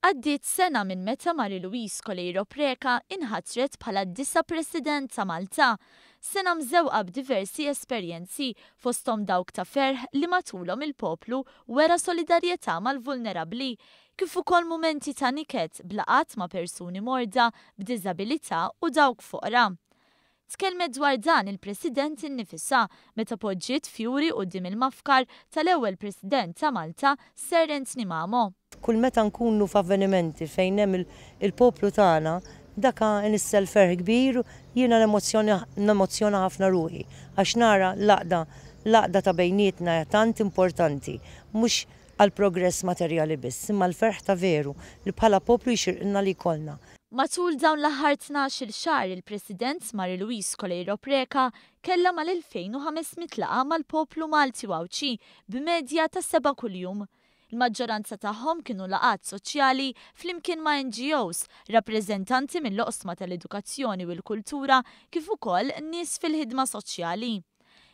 Għaddit sena minn meta Mari Luis Kolejro Preka inħatret bħala disa president ta' Malta, sena għab diversi esperjenzi fostom dawk ta' ferħ li matulhom il-poplu wera solidarjetà mal-vulnerabli, kif ukoll mumenti ta' niket blaqat ma' persuni morda b'diżabilità u dawk fora. Tkelmet dwar dan il-President innifissa meta poġġiet fjuri u dim il-mafkar tal-ewwel President ta' Malta Serent Nimamo kull meta nkunu f'avvenimenti fejn hemm il-poplu tagħna daka nissel ferħ kbir jiena n-emozjona ħafna ruħi għax nara laqda laqda ta' bejnietna tant importanti mhux għal progress materjali biss imma l-ferħ ta' veru li bħala poplu jxirqna li kolna. Matul dawn l-aħħar 12 xar il-President Mari Luis Kolejro Preka kellha mal-2500 laqa mal-poplu Malti Wawċi b'medja ta' seba' kuljum. Il-maġġoranza tagħhom kienu laqat soċjali flimkien ma' NGOs, rappreżentanti mill-oqsma tal-edukazzjoni u l-kultura kif ukoll nies fil-ħidma soċjali.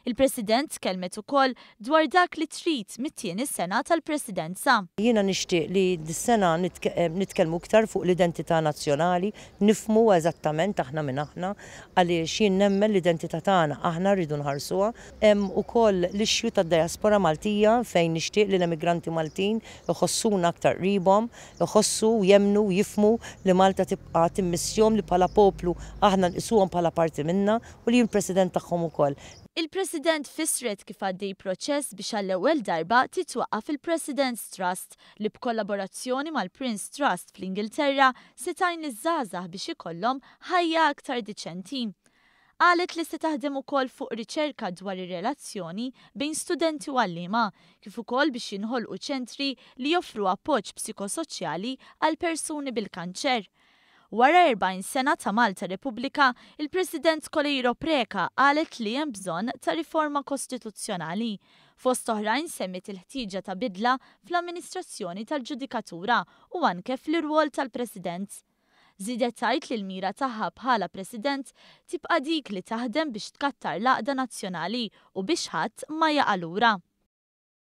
Il-President kelmet ukoll dwar dak li trid mit-tieni sena tal-Presidenza. Jiena nixtieq li dis-sena eh, nitkellmu iktar fuq l-identità nazzjonali, nifmu eżattament aħna minn aħna għaliex jien nemmen l-identità tagħna aħna rridu nħarsuha. Hemm ukoll l-ixju tad-diaspora Maltija fejn nixtieq li l-emigranti Maltin iħossuna aktar ribhom, iħossu jemnu jifmu li Malta tibqa' timmissjom li bħala poplu aħna nqisuhom bħala parti minna u li jien president tagħhom ukoll. Il-President il-President fisret kif għaddej proċess biex għall-ewwel darba titwaqqaf il-President's Trust li b'kollaborazzjoni mal-Prince Trust fl-Ingilterra se tajn iż-żgħażagħ biex ikollhom ħajja aktar diċenti. Qalet li se taħdem ukoll fuq riċerka dwar ir-relazzjoni bejn studenti u għallima, kif ukoll biex jinħolqu ċentri li joffru appoġġ psikosoċjali għal persuni bil-kanċer Wara 40 sena ta' Malta Repubblika, il-President Kolejro Preka qalet li hemm bżonn ta' riforma kostituzzjonali. Fost oħrajn semmit il-ħtiġa ta' bidla fl-amministrazzjoni tal-ġudikatura u anke fl-irwol tal-President. Zidet tajt li l-mira taħħa bħala President tibqa dik li taħdem biex tkattar laqda nazzjonali u biex ħadd ma jaqalura.